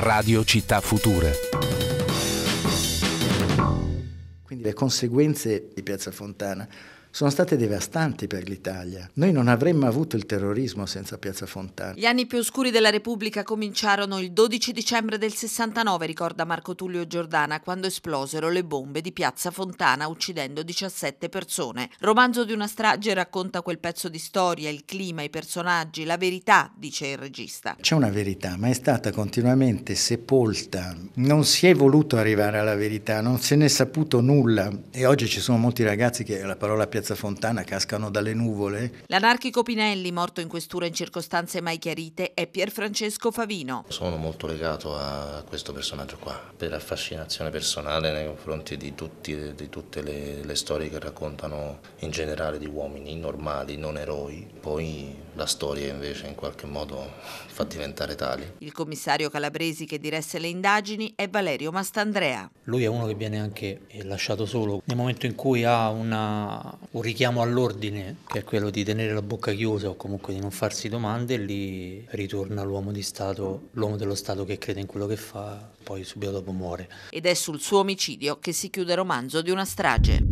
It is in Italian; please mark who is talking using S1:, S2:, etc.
S1: Radio Città Future
S2: quindi le conseguenze di Piazza Fontana sono state devastanti per l'Italia. Noi non avremmo avuto il terrorismo senza Piazza Fontana. Gli
S3: anni più oscuri della Repubblica cominciarono il 12 dicembre del 69, ricorda Marco Tullio Giordana, quando esplosero le bombe di Piazza Fontana uccidendo 17 persone. Romanzo di una strage racconta quel pezzo di storia, il clima, i personaggi, la verità, dice il regista. C'è
S2: una verità, ma è stata continuamente sepolta. Non si è voluto arrivare alla verità, non se ne è saputo nulla e oggi ci sono molti ragazzi che la parola Piazza Piazza Fontana cascano dalle nuvole.
S3: L'anarchico Pinelli, morto in questura in circostanze mai chiarite, è Pier Francesco Favino.
S1: Sono molto legato a questo personaggio qua, per affascinazione personale nei confronti di, tutti, di tutte le, le storie che raccontano in generale di uomini normali, non eroi. Poi la storia invece in qualche modo fa diventare tali.
S3: Il commissario Calabresi che diresse le indagini è Valerio Mastandrea.
S4: Lui è uno che viene anche lasciato solo nel momento in cui ha una, un richiamo all'ordine, che è quello di tenere la bocca chiusa o comunque di non farsi domande, lì ritorna l'uomo di Stato, l'uomo dello Stato che crede in quello che fa, poi subito dopo muore.
S3: Ed è sul suo omicidio che si chiude il romanzo di una strage.